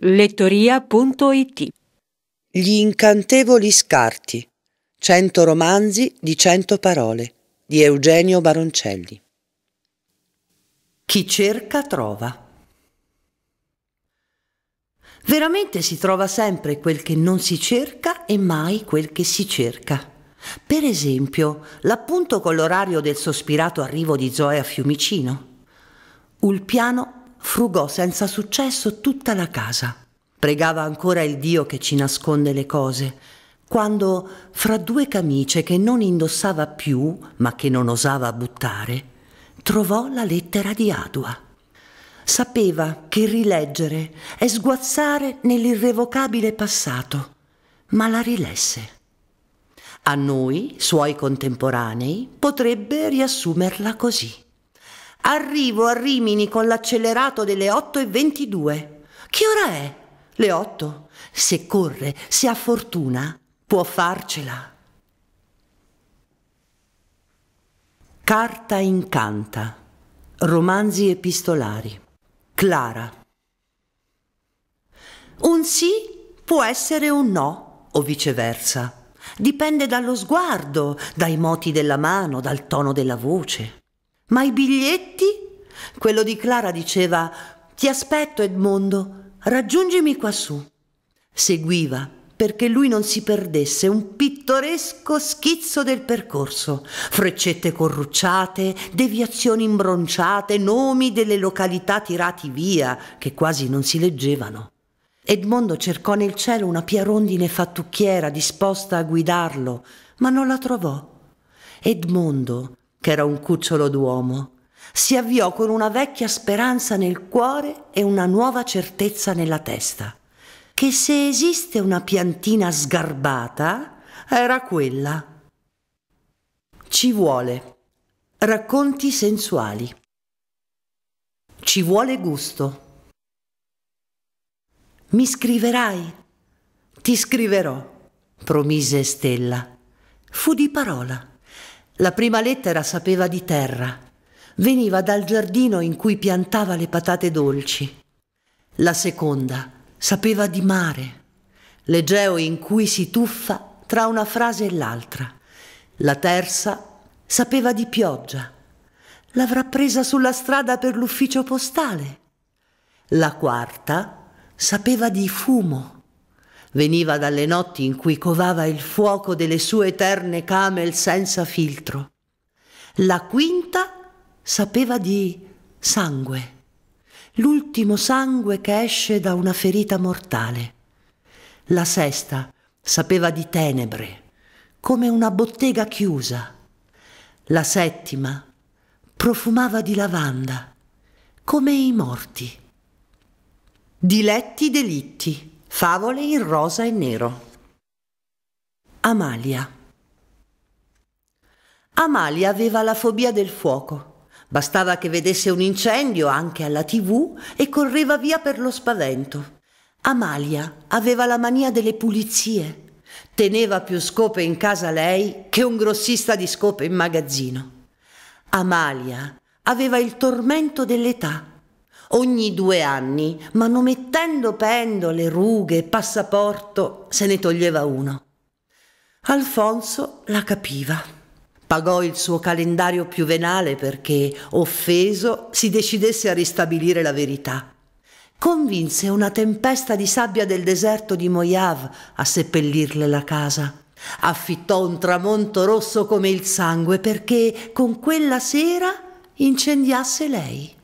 lettoria.it Gli incantevoli scarti. 100 romanzi di 100 parole di Eugenio Baroncelli. Chi cerca trova. Veramente si trova sempre quel che non si cerca e mai quel che si cerca. Per esempio, l'appunto con l'orario del sospirato arrivo di Zoe a Fiumicino. Ulpiano frugò senza successo tutta la casa. Pregava ancora il Dio che ci nasconde le cose, quando, fra due camicie che non indossava più, ma che non osava buttare, trovò la lettera di Adua. Sapeva che rileggere è sguazzare nell'irrevocabile passato, ma la rilesse. A noi, suoi contemporanei, potrebbe riassumerla così. Arrivo a Rimini con l'accelerato delle 8 e 22. Che ora è? Le 8. Se corre, se ha fortuna, può farcela. Carta incanta. Romanzi epistolari. Clara. Un sì può essere un no, o viceversa. Dipende dallo sguardo, dai moti della mano, dal tono della voce. Ma i biglietti? Quello di Clara diceva Ti aspetto Edmondo, raggiungimi quassù. Seguiva perché lui non si perdesse un pittoresco schizzo del percorso, freccette corrucciate, deviazioni imbronciate, nomi delle località tirati via che quasi non si leggevano. Edmondo cercò nel cielo una pierondine fattucchiera disposta a guidarlo, ma non la trovò. Edmondo che era un cucciolo d'uomo, si avviò con una vecchia speranza nel cuore e una nuova certezza nella testa, che se esiste una piantina sgarbata, era quella. Ci vuole. Racconti sensuali. Ci vuole gusto. Mi scriverai? Ti scriverò, promise Stella. Fu di parola. La prima lettera sapeva di terra. Veniva dal giardino in cui piantava le patate dolci. La seconda sapeva di mare, l'Egeo in cui si tuffa tra una frase e l'altra. La terza sapeva di pioggia. L'avrà presa sulla strada per l'ufficio postale. La quarta sapeva di fumo. Veniva dalle notti in cui covava il fuoco delle sue eterne camel senza filtro. La quinta sapeva di sangue, l'ultimo sangue che esce da una ferita mortale. La sesta sapeva di tenebre, come una bottega chiusa. La settima profumava di lavanda, come i morti. Diletti delitti. Favole in rosa e nero. Amalia. Amalia aveva la fobia del fuoco. Bastava che vedesse un incendio anche alla tv e correva via per lo spavento. Amalia aveva la mania delle pulizie. Teneva più scope in casa lei che un grossista di scope in magazzino. Amalia aveva il tormento dell'età ogni due anni, manomettendo pendole, rughe, passaporto, se ne toglieva uno. Alfonso la capiva. Pagò il suo calendario più venale perché, offeso, si decidesse a ristabilire la verità. Convinse una tempesta di sabbia del deserto di Mojave a seppellirle la casa. Affittò un tramonto rosso come il sangue perché con quella sera incendiasse lei.